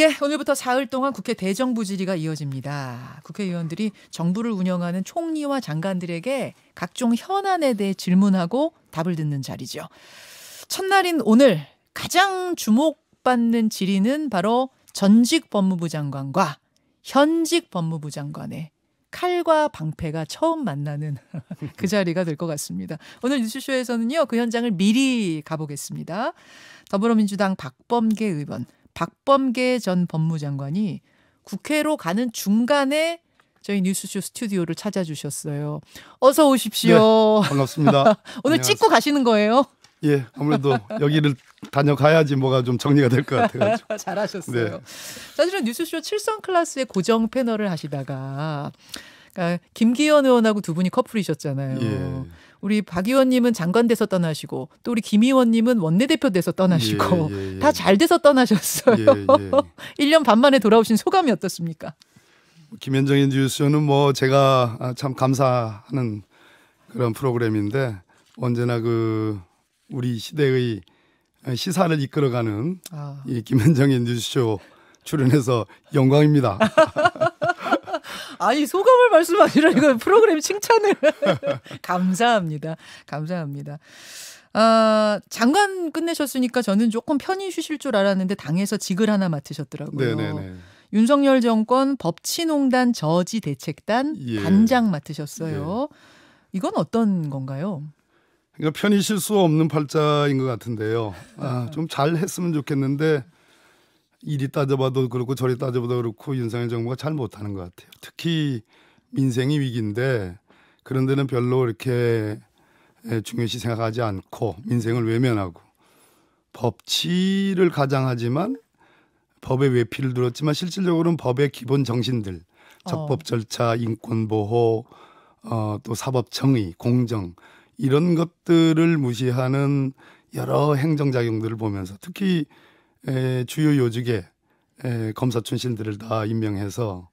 예, 오늘부터 사흘 동안 국회 대정부 질의가 이어집니다. 국회의원들이 정부를 운영하는 총리와 장관들에게 각종 현안에 대해 질문하고 답을 듣는 자리죠. 첫날인 오늘 가장 주목받는 질의는 바로 전직 법무부 장관과 현직 법무부 장관의 칼과 방패가 처음 만나는 그 자리가 될 것 같습니다. 오늘 뉴스쇼에서는요, 그 현장을 미리 가보겠습니다. 더불어민주당 박범계 의원, 박범계 전 법무장관이 국회로 가는 중간에 저희 뉴스쇼 스튜디오를 찾아주셨어요. 어서 오십시오. 네, 반갑습니다. 오늘 안녕하세요. 찍고 가시는 거예요? 예, 아무래도 여기를 다녀가야지 뭐가 좀 정리가 될 것같아가 잘하셨어요. 네. 사실은 뉴스쇼 칠성 클래스의 고정 패널을 하시다가 그러니까 김기현 의원하고 두 분이 커플이셨잖아요. 예. 우리 박 의원님은 장관 돼서 떠나시고 또 우리 김 의원님은 원내대표 돼서 떠나시고 예, 예, 예, 예. 다잘 돼서 떠나셨어요. 예, 1년 예. 반 만에 돌아오신 소감이 어떻습니까? 김현정의 뉴스는 뭐 제가 참 감사하는 그런 프로그램인데 언제나 그 우리 시대의 시사를 이끌어가는 아. 이 김현정의 뉴스쇼 출연해서 영광입니다. 아니 소감을 말씀 하시라 이거 프로그램 칭찬을 감사합니다. 감사합니다. 아, 장관 끝내셨으니까 저는 조금 편히 쉬실 줄 알았는데 당에서 직을 하나 맡으셨더라고요. 네네네. 윤석열 정권 법치농단 저지 대책단 예. 단장 맡으셨어요. 예. 이건 어떤 건가요? 그러니까 편히 쉴 수 없는 팔자인 것 같은데요. 아, 아. 좀잘 했으면 좋겠는데 이리 따져봐도 그렇고 저리 따져봐도 그렇고 윤석열 정부가 잘 못하는 것 같아요. 특히 민생이 위기인데 그런 데는 별로 이렇게 중요시 생각하지 않고 민생을 외면하고 법치를 가장하지만 법의 외피를 들었지만 실질적으로는 법의 기본 정신들 적법 어. 절차, 인권 보호, 어, 또 사법 정의, 공정 이런 것들을 무시하는 여러 행정 작용들을 보면서 특히 에, 주요 요직에 에, 검사 출신들을 다 임명해서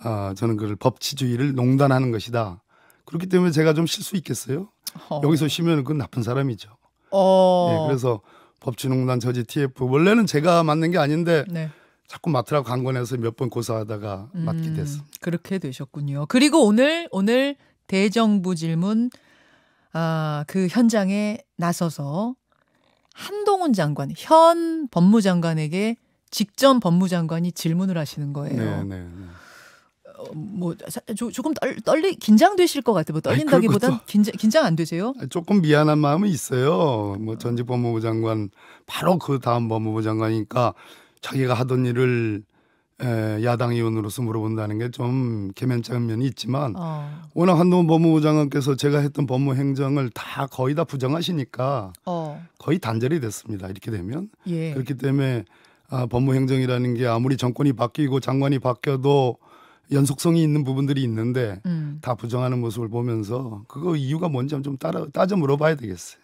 아, 저는 그걸 법치주의를 농단하는 것이다. 그렇기 때문에 제가 좀 쉴 수 있겠어요? 어. 여기서 쉬면 그건 나쁜 사람이죠. 어. 예, 그래서 법치농단 저지 TF 원래는 제가 맡는 게 아닌데 네. 자꾸 맡으라고 강권해서 몇 번 고사하다가 음, 맡게 됐어. 그렇게 되셨군요. 그리고 오늘 오늘 대정부 질문 아그 현장에 나서서 한동훈 장관, 현 법무장관에게 직전 법무장관이 질문을 하시는 거예요. 네, 네, 네. 어, 뭐 조, 금 떨, 떨리 긴장되실 것 같아요. 뭐 떨린다기보단 아니, 긴장 긴장 안 되세요? 조금 미안한 마음이 있어요. 뭐 아. 전직 법무부 장관 바로 그 다음 법무부 장관이니까 자기가 하던 일을 에, 야당 의원으로서 물어본다는 게 좀 개면적인 면이 있지만 어. 워낙 한동훈 법무부 장관께서 제가 했던 법무 행정을 다 거의 다 부정하시니까 어. 거의 단절이 됐습니다. 이렇게 되면 예. 그렇기 때문에 아, 법무 행정이라는 게 아무리 정권이 바뀌고 장관이 바뀌어도 연속성이 있는 부분들이 있는데 음. 다 부정하는 모습을 보면서 그거 이유가 뭔지 좀 따라, 따져 물어봐야 되겠어요.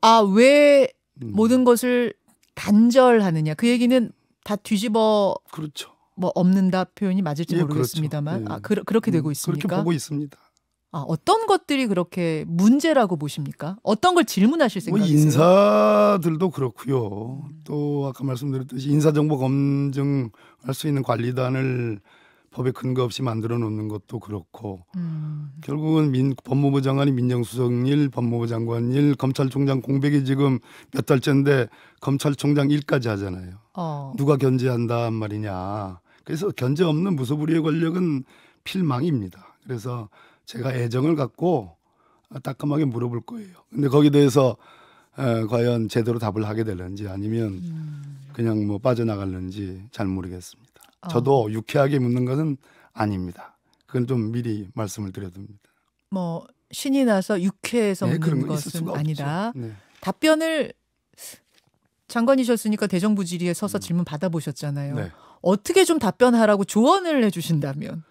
아왜 음. 모든 것을 단절하느냐 그 얘기는 다 뒤집어 그렇죠. 뭐 없는다 표현이 맞을지 예, 그렇죠. 모르겠습니다만 그렇죠. 예. 아 그, 그렇게 되고 음, 있습니까? 그렇게 보고 있습니다. 아, 어떤 것들이 그렇게 문제라고 보십니까? 어떤 걸 질문하실 생각이세요? 뭐 인사들도 그렇고요. 음. 또 아까 말씀드렸듯이 인사정보 검증할 수 있는 관리단을 법에 근거 없이 만들어 놓는 것도 그렇고 음. 결국은 민, 법무부 장관이 민정수석 일, 법무부 장관 일, 검찰총장 공백이 지금 몇 달째인데 검찰총장 일까지 하잖아요. 어. 누가 견제한다 한 말이냐. 그래서 견제 없는 무소불위의 권력은 필망입니다. 그래서 제가 애정을 갖고 따끔하게 물어볼 거예요. 근데 거기에 대해서 에, 과연 제대로 답을 하게 되는지 아니면 음. 그냥 뭐 빠져나갈는지 잘 모르겠습니다. 어. 저도 유쾌하게 묻는 것은 아닙니다. 그건 좀 미리 말씀을 드려둡니다. 뭐 신이 나서 유쾌해서 네, 묻는 것은 아니다. 네. 답변을 장관이셨으니까 대정부질의에 서서 음. 질문 받아보셨잖아요. 네. 어떻게 좀 답변하라고 조언을 해주신다면?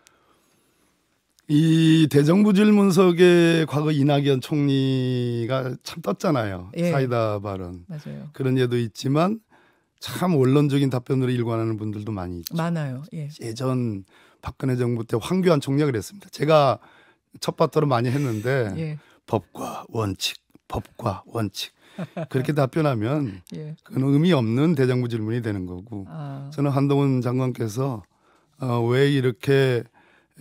이 대정부 질문석에 과거 이낙연 총리가 참 떴잖아요. 예. 사이다 발언. 맞아요. 그런 예도 있지만 참 원론적인 답변으로 일관하는 분들도 많이 있죠. 많아요. 예. 예전 박근혜 정부 때 황교안 총리가 그습니다 제가 첫 바터로 많이 했는데 예. 법과 원칙, 법과 원칙. 그렇게 답변하면 예. 그건 의미 없는 대정부 질문이 되는 거고 아. 저는 한동훈 장관께서 어, 왜 이렇게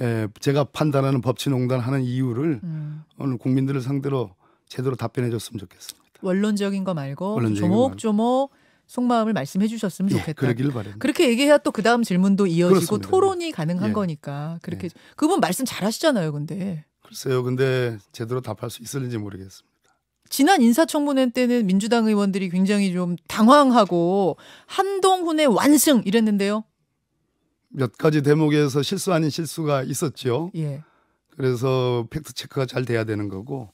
에, 제가 판단하는 법치농단 하는 이유를 음. 오늘 국민들을 상대로 제대로 답변해 줬으면 좋겠습니다. 원론적인 거 말고 원론적인 조목조목 말... 속마음을 말씀해 주셨으면 예, 좋겠다. 그러길 바랍니다. 그렇게 얘기해야 또 그다음 질문도 이어지고 그렇습니다. 토론이 가능한 예. 거니까 그렇게 예. 그분 말씀 잘 하시잖아요, 근데. 글쎄요. 근데 제대로 답할 수 있을지 모르겠습니다. 지난 인사청문회 때는 민주당 의원들이 굉장히 좀 당황하고 한동훈의 완승 이랬는데요. 몇 가지 대목에서 실수 아닌 실수가 있었죠 예. 그래서 팩트 체크가 잘 돼야 되는 거고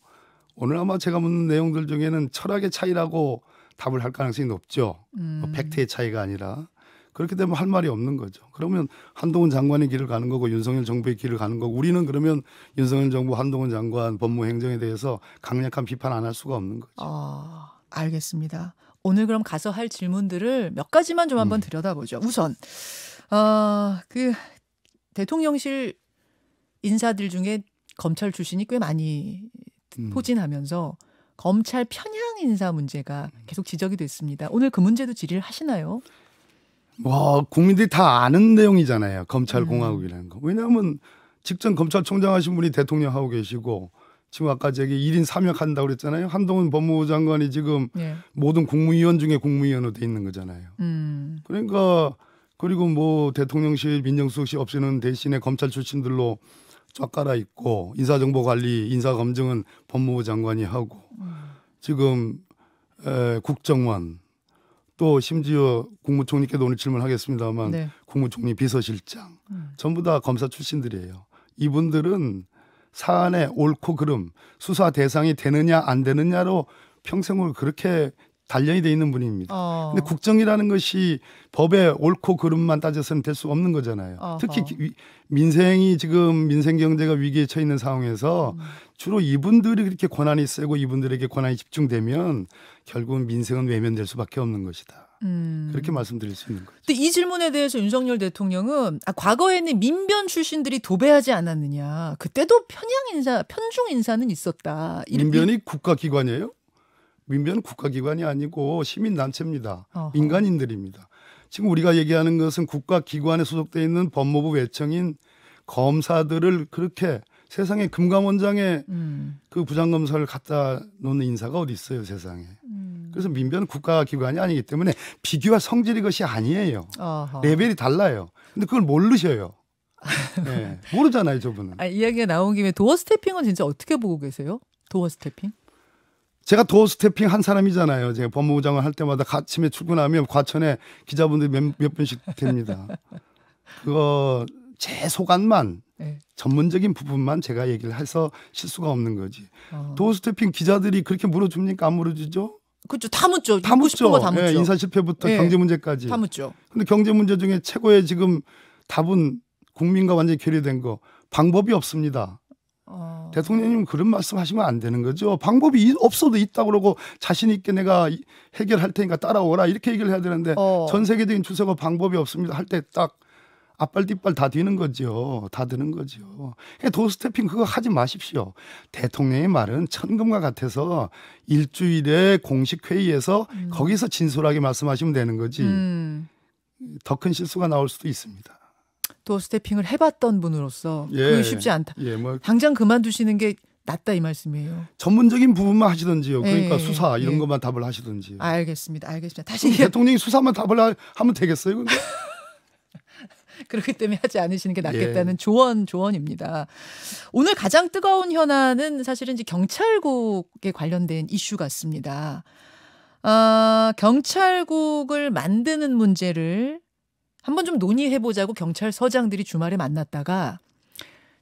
오늘 아마 제가 묻는 내용들 중에는 철학의 차이라고 답을 할 가능성이 높죠. 뭐 음. 팩트의 차이가 아니라 그렇게 되면 할 말이 없는 거죠. 그러면 한동훈 장관의 길을 가는 거고 윤석열 정부의 길을 가는 거고 우리는 그러면 윤석열 정부 한동훈 장관 법무행정에 대해서 강력한 비판 안 할 수가 없는 거죠. 아, 알겠습니다. 오늘 그럼 가서 할 질문들을 몇 가지만 좀 한번 음. 들여다보죠. 우선 어, 그 대통령실 인사들 중에 검찰 출신이 꽤 많이 음. 포진하면서 음. 검찰 편향 인사 문제가 음. 계속 지적이 됐습니다. 오늘 그 문제도 질의를 하시나요? 와 국민들이 다 아는 내용이잖아요. 검찰 네. 공화국이라는 거. 왜냐하면 직전 검찰총장 하신 분이 대통령 하고 계시고 지금 아까 저기 1인 3역 한다고 그랬잖아요. 한동훈 법무부 장관이 지금 예. 모든 국무위원 중에 국무위원으로 돼 있는 거잖아요. 음. 그러니까 그리고 뭐 대통령실 민정수석실 없이는 대신에 검찰 출신들로 쫙 깔아 있고 인사정보관리 인사검증은 법무부 장관이 하고 음. 지금 에, 국정원 또 심지어 국무총리께도 오늘 질문하겠습니다만 네. 국무총리 비서실장 음. 전부 다 검사 출신들이에요. 이분들은 사안의 옳고 그름 수사 대상이 되느냐 안 되느냐로 평생을 그렇게 단련이 돼 있는 분입니다. 어. 근데 국정이라는 것이 법의 옳고 그름만 따져서는 될 수 없는 거잖아요. 어허. 특히 기, 민생이 지금 민생 경제가 위기에 처해 있는 상황에서 음. 주로 이분들이 그렇게 권한이 세고 이분들에게 권한이 집중되면 결국은 민생은 외면될 수밖에 없는 것이다. 음. 그렇게 말씀드릴 수 있는 거죠. 근데 이 질문에 대해서 윤석열 대통령은 아, 과거에는 민변 출신들이 도배하지 않았느냐. 그때도 편향 인사, 편중 인사는 있었다. 민변이 국가기관이에요? 민변은 국가기관이 아니고 시민단체입니다. 어허. 민간인들입니다. 지금 우리가 얘기하는 것은 국가기관에 소속돼 있는 법무부 외청인 검사들을 그렇게 세상에 금감원장에 음. 그 부장검사를 갖다 놓는 인사가 어디 있어요 세상에. 음. 그래서 민변은 국가기관이 아니기 때문에 비교와 성질이 것이 아니에요. 어허. 레벨이 달라요. 근데 그걸 모르셔요. 네, 모르잖아요 저분은. 아, 이야기가 나온 김에 도어 스태핑은 진짜 어떻게 보고 계세요? 도어 스태핑? 제가 도어 스태핑 한 사람이잖아요. 제가 법무부 장관 할 때마다 아침에 출근하면 과천에 기자분들 몇, 몇 분씩 됩니다. 그거 제 소관만 예. 전문적인 부분만 제가 얘기를 해서 실수가 없는 거지. 어. 도어스태핑 기자들이 그렇게 물어줍니까? 안 물어주죠? 그렇죠. 다 묻죠. 다 묻죠. 다 예, 묻죠. 예, 인사 실패부터 예. 경제 문제까지. 다 묻죠. 근데 경제 문제 중에 최고의 지금 답은 국민과 완전히 결리된거 방법이 없습니다. 어... 대통령님 그런 말씀하시면 안 되는 거죠. 방법이 없어도 있다 그러고 자신 있게 내가 해결할 테니까 따라오라 이렇게 얘기를 해야 되는데 어... 전 세계적인 추세가 방법이 없습니다 할때딱 앞발 뒷발 다 뒤는 거죠. 다 드는 거죠. 그러니까 도스태핑 그거 하지 마십시오. 대통령의 말은 천금과 같아서 일주일에 공식 회의에서 음. 거기서 진솔하게 말씀하시면 되는 거지. 음. 더큰 실수가 나올 수도 있습니다. 도스태핑을 해봤던 분으로서 예. 그게 쉽지 않다. 예, 뭐. 당장 그만두시는 게 낫다 이 말씀이에요. 전문적인 부분만 하시던지요. 예. 그러니까 예, 수사 이런 예. 것만 답을 하시던지요. 알겠습니다. 알겠습니다. 다시 대통령이 수사만 답을 하, 면 되겠어요? 그렇기 때문에 하지 않으시는 게 낫겠다는 예. 조언 조언입니다. 오늘 가장 뜨거운 현안은 사실은 이제 경찰국에 관련된 이슈 같습니다. 아, 경찰국을 만드는 문제를 한번 좀 논의해 보자고 경찰서장들이 주말에 만났다가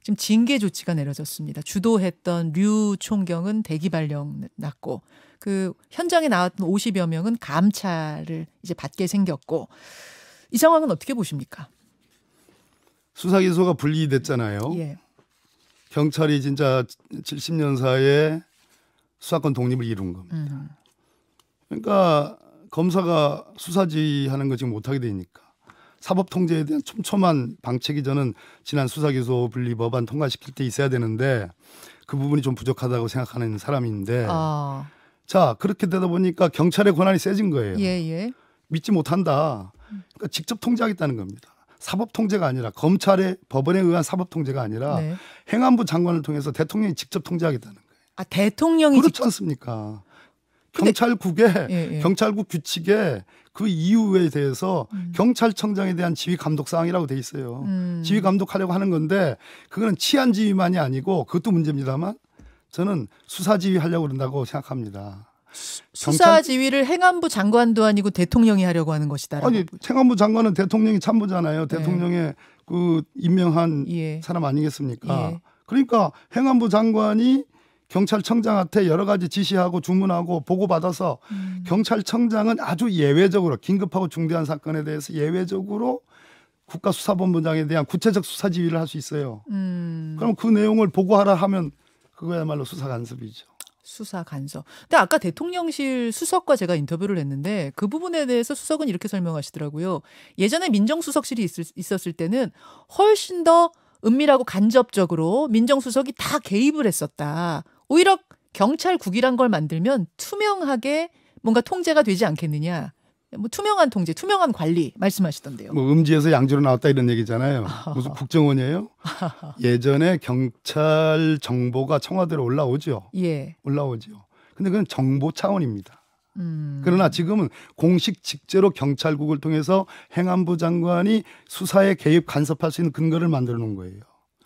지금 징계 조치가 내려졌습니다. 주도했던 류 총경은 대기 발령 났고 그 현장에 나왔던 50여 명은 감찰을 이제 받게 생겼고 이 상황은 어떻게 보십니까? 수사기소가 분리됐잖아요. 예. 경찰이 진짜 70년사에 수사권 독립을 이룬 겁니다. 음. 그러니까 검사가 수사지하는 거 지금 못하게 되니까 사법 통제에 대한 촘촘한 방책이 저는 지난 수사기소 분리 법안 통과시킬 때 있어야 되는데 그 부분이 좀 부족하다고 생각하는 사람인데 어. 자 그렇게 되다 보니까 경찰의 권한이 세진 거예요. 예, 예. 믿지 못한다. 그러니까 직접 통제하겠다는 겁니다. 사법 통제가 아니라 검찰의 법원에 의한 사법 통제가 아니라 네. 행안부 장관을 통해서 대통령이 직접 통제하겠다는 거예요. 아 대통령이 그렇지 직접... 않습니까? 경찰국의 예, 예. 경찰국 규칙에 그 이유에 대해서 음. 경찰청장에 대한 지휘 감독 사항이라고 돼 있어요. 음. 지휘 감독하려고 하는 건데 그거는 치안 지휘만이 아니고 그것도 문제입니다만 저는 수사 지휘하려고 그런다고 생각합니다. 수사 지휘를 행안부 장관도 아니고 대통령이 하려고 하는 것이다. 아니 행안부 장관은 대통령이 참부잖아요 네. 대통령의 네. 그 임명한 예. 사람 아니겠습니까? 예. 그러니까 행안부 장관이 경찰청장한테 여러 가지 지시하고 주문하고 보고받아서 음. 경찰청장은 아주 예외적으로 긴급하고 중대한 사건에 대해서 예외적으로 국가수사본부장에 대한 구체적 수사 지휘를 할 수 있어요. 음. 그럼 그 내용을 보고하라 하면 그거야말로 수사 간섭이죠. 수사 간섭. 근데 아까 대통령실 수석과 제가 인터뷰를 했는데 그 부분에 대해서 수석은 이렇게 설명하시더라고요. 예전에 민정수석실이 있을, 있었을 때는 훨씬 더 은밀하고 간접적으로 민정수석이 다 개입을 했었다. 오히려 경찰국이란 걸 만들면 투명하게 뭔가 통제가 되지 않겠느냐. 뭐 투명한 통제, 투명한 관리 말씀하시던데요. 뭐 음지에서 양지로 나왔다 이런 얘기잖아요. 무슨 국정원이에요? 예전에 경찰 정보가 청와대로 올라오죠. 예. 올라오죠. 근데 그건 정보 차원입니다. 음. 그러나 지금은 공식 직제로 경찰국을 통해서 행안부 장관이 수사에 개입 간섭할 수 있는 근거를 만들어 놓은 거예요.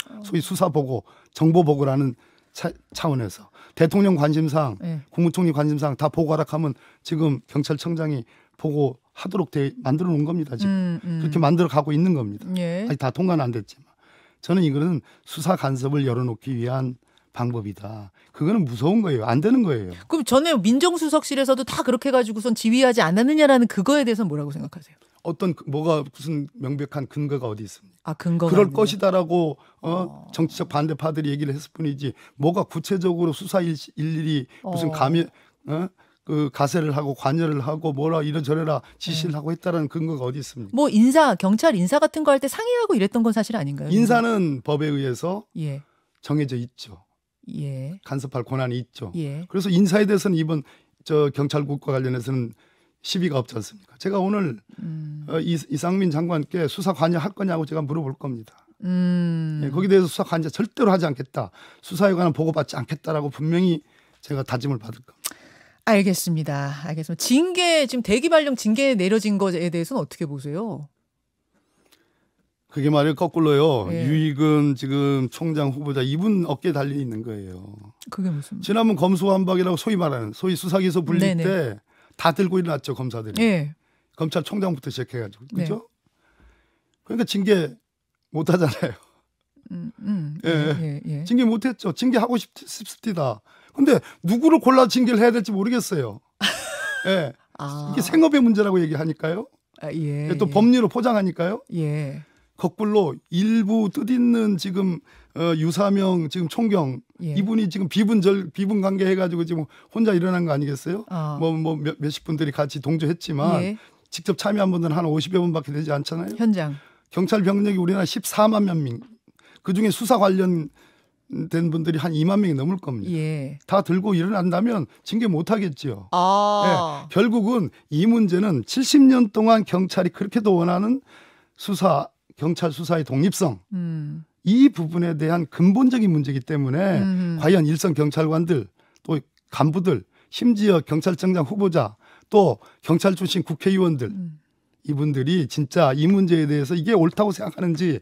어. 소위 수사 보고, 정보 보고라는 차, 차원에서 대통령 관심상 네. 예. 국무총리 관심상다 보고 하라하면 지금 경찰청장이 보고 하도록 돼 만들어 놓은 겁니다 지금 음, 음. 그렇게 만들어 가고 있는 겁니다. 예. 아직 다 통과는 안 됐지만 저는 이거는 수사 간섭을 열어놓기 위한 방법이다. 그거는 무서운 거예요. 안 되는 거예요. 그럼 전에 민정수석실에서도 다 그렇게 가지고선 지휘하지 않았느냐라는 그거에 대해서 뭐라고 생각하세요? 어떤 그, 뭐가 무슨 명백한 근거가 어디 있습니까? 아, 근거 그럴 없는데. 것이다라고 어, 어, 정치적 반대파들이 얘기를 했을 뿐이지 뭐가 구체적으로 수사 일, 일일이 무슨 어. 감염 어? 그 가세를 하고 관여를 하고 뭐라 이런저래라 지시를 네. 하고 했다라는 근거가 어디 있습니까? 뭐 인사 경찰 인사 같은 거 할 때 상의하고 이랬던 건 사실 아닌가요? 인사는 법에 의해서 예. 정해져 있죠. 예. 간섭할 권한이 있죠. 예. 그래서 인사에 대해서는 이번 저 경찰국과 관련해서는 시비가 없지 않습니까? 제가 오늘 음. 어, 이, 이상민 장관께 수사 관여할 거냐고 제가 물어볼 겁니다. 음. 예, 거기에 대해서 수사 관여 절대로 하지 않겠다. 수사에 관한 보고받지 않겠다라고 분명히 제가 다짐을 받을 겁니다. 알겠습니다. 알겠습니다. 징계 지금 대기 발령 징계 내려진 것에 대해서는 어떻게 보세요? 그게 말이 거꾸로요. 예. 유익은 지금 총장 후보자 이분 어깨에 달려 있는 거예요. 그게 무슨? 지난번 검수완박이라고 소위 말하는 소위 수사기소 불릴 때다 들고 일어났죠 검사들이. 예. 검찰총장부터 시작해가지고 네. 그죠? 네. 그러니까 징계 못 하잖아요. 음, 음, 예. 예, 예, 예, 징계 못했죠. 징계 하고 싶, 싶습니다. 근데 누구를 골라 징계를 해야 될지 모르겠어요. 예. 아. 이게 생업의 문제라고 얘기하니까요. 아, 예, 예 또 예. 법리로 포장하니까요. 예. 거꾸로 일부 뜻있는 지금 어, 유사명 지금 총경 예. 이분이 지금 비분절 비분 관계 해가지고 지금 혼자 일어난 거 아니겠어요? 아. 뭐뭐 뭐, 몇, 십 분들이 같이 동조했지만 예. 직접 참여한 분들은 한 50여 분밖에 되지 않잖아요. 현장 경찰 병력이 우리나라 14만 명그 중에 수사 관련 된 분들이 한 2만 명이 넘을 겁니다. 예. 다 들고 일어난다면 징계 못 하겠지요. 아. 네, 결국은 이 문제는 70년 동안 경찰이 그렇게도 원하는 수사 경찰 수사의 독립성 음. 이 부분에 대한 근본적인 문제이기 때문에 음. 과연 일선 경찰관들 또 간부들 심지어 경찰청장 후보자 또 경찰 출신 국회의원들 음. 이분들이 진짜 이 문제에 대해서 이게 옳다고 생각하는지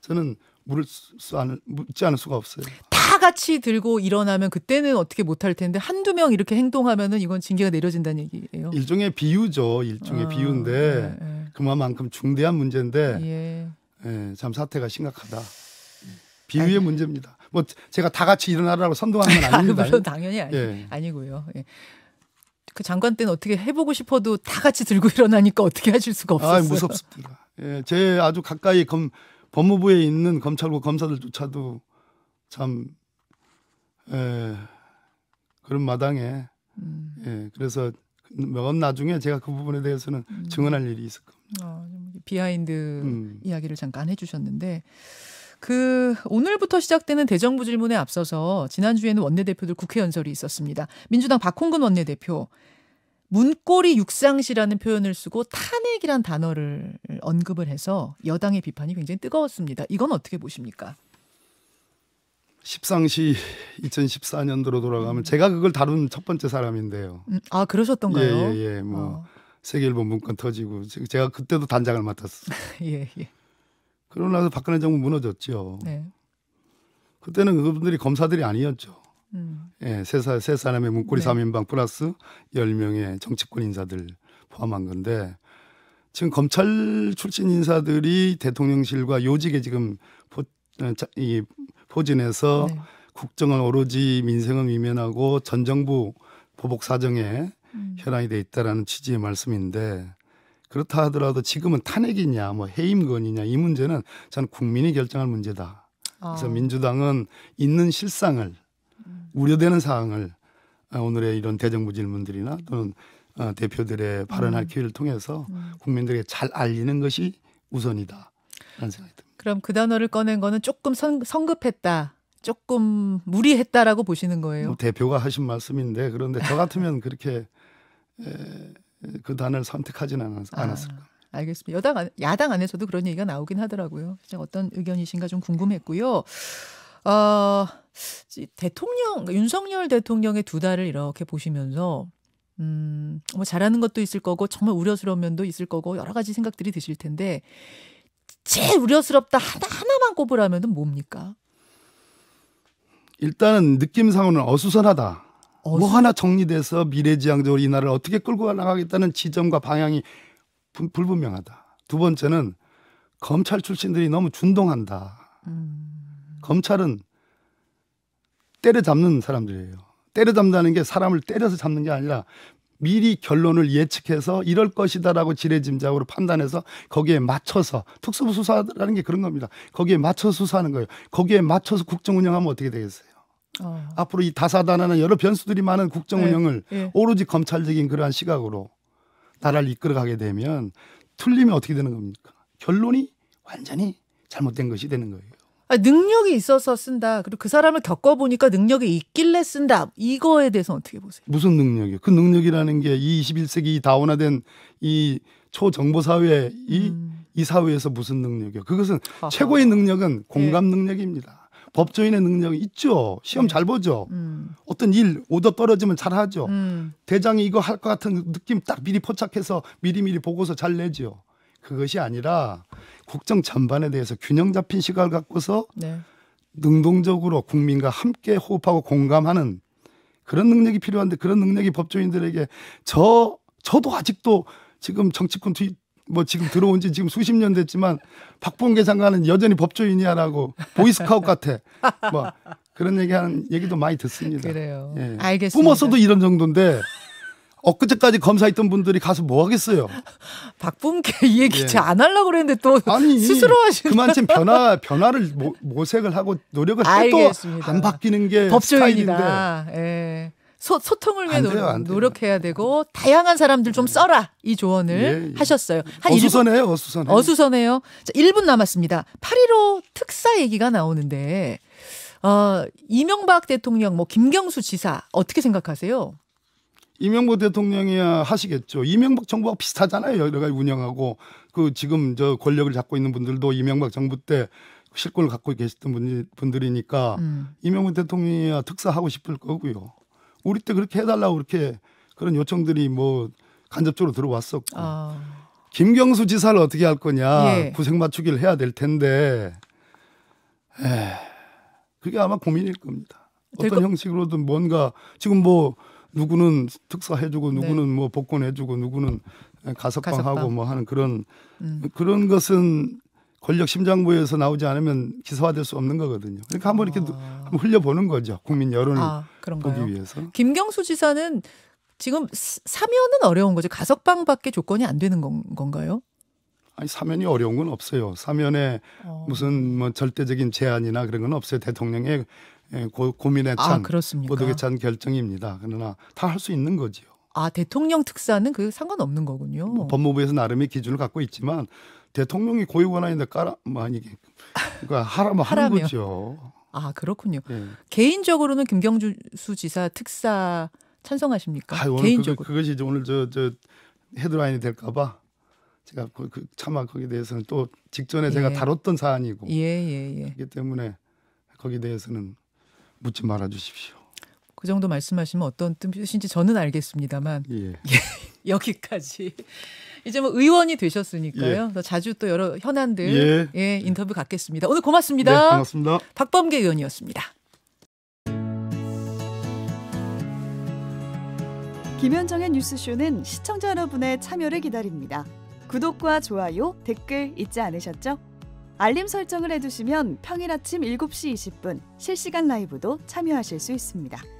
저는 물을 수 않을, 묻지 않을 수가 없어요. 다 같이 들고 일어나면 그때는 어떻게 못할 텐데 한두 명 이렇게 행동하면은 이건 징계가 내려진다는 얘기예요. 일종의 비유죠. 일종의 아, 비유인데 네, 네. 그만큼 중대한 문제인데 예. 예, 참 사태가 심각하다. 비유의 문제입니다. 뭐 제가 다 같이 일어나라고 선동하는 건 아닙니다. 아, 물론 당연히 아니, 예. 아니고요. 예. 그 장관 때는 어떻게 해보고 싶어도 다 같이 들고 일어나니까 어떻게 하실 수가 없었어요. 아, 무섭습니다. 예, 제 아주 가까이 검, 법무부에 있는 검찰부 검사들조차도 참 예, 그런 마당에 음. 예, 그래서 먼 나중에 제가 그 부분에 대해서는 음. 증언할 일이 있을 겁니다. 어, 비하인드 음. 이야기를 잠깐 해주셨는데 그 오늘부터 시작되는 대정부 질문에 앞서서 지난주에는 원내대표들 국회 연설이 있었습니다. 민주당 박홍근 원내대표 문고리 육상시라는 표현을 쓰고 탄핵이란 단어를 언급을 해서 여당의 비판이 굉장히 뜨거웠습니다. 이건 어떻게 보십니까? 십상시 2014년도로 돌아가면 제가 그걸 다룬 첫 번째 사람인데요. 음, 아 그러셨던가요? 예예예. 예, 예. 뭐 어. 세계일보 문건 터지고 제가 그때도 단장을 맡았어요. 예 예. 그러고 나서 박근혜 정부 무너졌죠. 네. 그때는 그분들이 검사들이 아니었죠. 음. 예, 세, 사, 세 사람의 문고리 네. 3인방 플러스 10명의 정치권 인사들 포함한 건데 지금 검찰 출신 인사들이 대통령실과 요직에 지금 포, 어, 이, 포진해서 네. 국정은 오로지 민생을 위면하고 전 정부 보복 사정에 음. 현황이 돼 있다라는 취지의 말씀인데 그렇다 하더라도 지금은 탄핵이냐 뭐 해임건이냐 이 문제는 저는 국민이 결정할 문제다. 그래서 아. 민주당은 있는 실상을 음. 우려되는 사항을 어, 오늘의 이런 대정부 질문들이나 또는 어, 대표들의 발언할 음. 기회를 통해서 음. 국민들에게 잘 알리는 것이 우선이다. 라는 생각이 듭니다. 그럼 그 단어를 꺼낸 거는 조금 선, 성급했다. 조금 무리했다라고 보시는 거예요? 뭐 대표가 하신 말씀인데 그런데 저 같으면 그렇게 에, 그 단어를 선택하지는 않았, 아, 을 겁니다. 알겠습니다. 여당 안, 야당 안에서도 그런 얘기가 나오긴 하더라고요. 어떤 의견이신가 좀 궁금했고요. 어, 대통령 그러니까 윤석열 대통령의 두 달을 이렇게 보시면서 음, 뭐 잘하는 것도 있을 거고 정말 우려스러운 면도 있을 거고 여러 가지 생각들이 드실 텐데 제일 우려스럽다 하나 하나만 꼽으라면은 뭡니까? 일단은 느낌상으로는 어수선하다. 어, 뭐 하나 정리돼서 미래지향적으로 이 나라를 어떻게 끌고 나가겠다는 지점과 방향이 부, 불분명하다. 두 번째는 검찰 출신들이 너무 준동한다. 음. 검찰은 때려잡는 사람들이에요. 때려잡는다는 게 사람을 때려서 잡는 게 아니라 미리 결론을 예측해서 이럴 것이다라고 지레짐작으로 판단해서 거기에 맞춰서 특수부 수사라는 게 그런 겁니다. 거기에 맞춰 서 수사하는 거예요. 거기에 맞춰서 국정 운영하면 어떻게 되겠어요? 어. 앞으로 이 다사다난한 여러 변수들이 많은 국정 네. 운영을 네. 네. 오로지 검찰적인 그러한 시각으로 나라를 이끌어 가게 되면 틀리면 어떻게 되는 겁니까? 결론이 완전히 잘못된 것이 되는 거예요. 아, 능력이 있어서 쓴다. 그리고 그 사람을 겪어보니까 능력이 있길래 쓴다. 이거에 대해서 어떻게 보세요? 무슨 능력이요? 그 능력이라는 게 이 21세기 다원화된 이 초정보 사회 이, 음. 이 사회에서 무슨 능력이요? 그것은 아하. 최고의 능력은 공감 네. 능력입니다. 법조인의 능력이 있죠. 시험 네. 잘 보죠. 음. 어떤 일 오더 떨어지면 잘 하죠. 음. 대장이 이거 할 것 같은 느낌 딱 미리 포착해서 미리미리 보고서 잘 내죠. 그것이 아니라 국정 전반에 대해서 균형 잡힌 시각을 갖고서 네. 능동적으로 국민과 함께 호흡하고 공감하는 그런 능력이 필요한데 그런 능력이 법조인들에게 저 저도 아직도 지금 정치권 뒤, 뭐 지금 들어온 지 지금 수십 년 됐지만 박봉계 장관은 여전히 법조인이야라고 보이스카웃 같아. 뭐 그런 얘기하는 얘기도 많이 듣습니다. 그래요. 예. 알겠습니다. 뿜었어도 이런 정도인데 엊그제까지 검사했던 분들이 가서 뭐 하겠어요. 박범계 이 얘기 예. 안 하려고 그랬는데 또 아니, 스스로 하시는 그만큼 변화 변화를 모, 색을 하고 노력을 해도 알안 바뀌는 게 법조인이다. 스타일인데. 예. 소, 소통을 위해 돼요, 노력, 해야 되고 다양한 사람들 좀 네. 써라 이 조언을 예, 예. 하셨어요. 한 어수선해요, 어수선 어수선해요. 자, 1분 남았습니다. 8일5 특사 얘기가 나오는데 어, 이명박 대통령, 뭐 김경수 지사 어떻게 생각하세요? 이명박 대통령이야 하시겠죠. 이명박 정부와 비슷하잖아요. 여러 가지 운영하고 그 지금 저 권력을 잡고 있는 분들도 이명박 정부 때 실권을 갖고 계셨던 분들이니까 음. 이명박 대통령이야 특사하고 싶을 거고요. 우리 때 그렇게 해달라고 그렇게 그런 요청들이 뭐 간접적으로 들어왔었고 아. 김경수 지사를 어떻게 할 거냐 예. 구색 맞추기를 해야 될 텐데 에 그게 아마 고민일 겁니다. 어떤 형식으로든 뭔가 지금 뭐 누구는 특사해주고 네. 누구는 네. 뭐 복권해주고 누구는 가석방하고 가석방. 뭐 하는 그런 음. 그런 것은 권력 심장부에서 나오지 않으면 기사화될 수 없는 거거든요. 그러니까 한번 이렇게 아. 한번 흘려보는 거죠. 국민 여론을 아, 보기 위해서. 김경수 지사는 지금 사면은 어려운 거죠. 가석방밖에 조건이 안 되는 건, 건가요? 아니 사면이 어려운 건 없어요. 사면에 어. 무슨 뭐 절대적인 제한이나 그런 건 없어요. 대통령의 예, 고, 고민에 아, 찬 아, 고독에 찬 결정입니다. 그러나 다 할 수 있는 거지요. 아 대통령 특사는 그 상관없는 거군요. 뭐 법무부에서 나름의 기준을 갖고 있지만 대통령이 고유 권한인데 까라 뭐 아니 그러니까 하라면 뭐 하는 하라 거죠. 아 그렇군요. 네. 개인적으로는 김경주 수지사 특사 찬성하십니까? 아유, 개인적으로 그, 것이 오늘 저 저 헤드라인이 될까봐 제가 그, 그 차마 거기에 대해서는 또 직전에 예. 제가 다뤘던 사안이고 예, 예, 예. 그렇기 때문에 거기에 대해서는 묻지 말아 주십시오. 그 정도 말씀하시면 어떤 뜻인지 저는 알겠습니다만 예. 여기까지. 이제 뭐 의원이 되셨으니까요. 예. 자주 또 여러 현안들 예. 예. 예 인터뷰 갖겠습니다. 오늘 고맙습니다. 네, 고맙습니다. 박범계 의원이었습니다. 김현정의 뉴스쇼는 시청자 여러분의 참여를 기다립니다. 구독과 좋아요, 댓글 잊지 않으셨죠? 알림 설정을 해두시면 평일 아침 7시 20분 실시간 라이브도 참여하실 수 있습니다.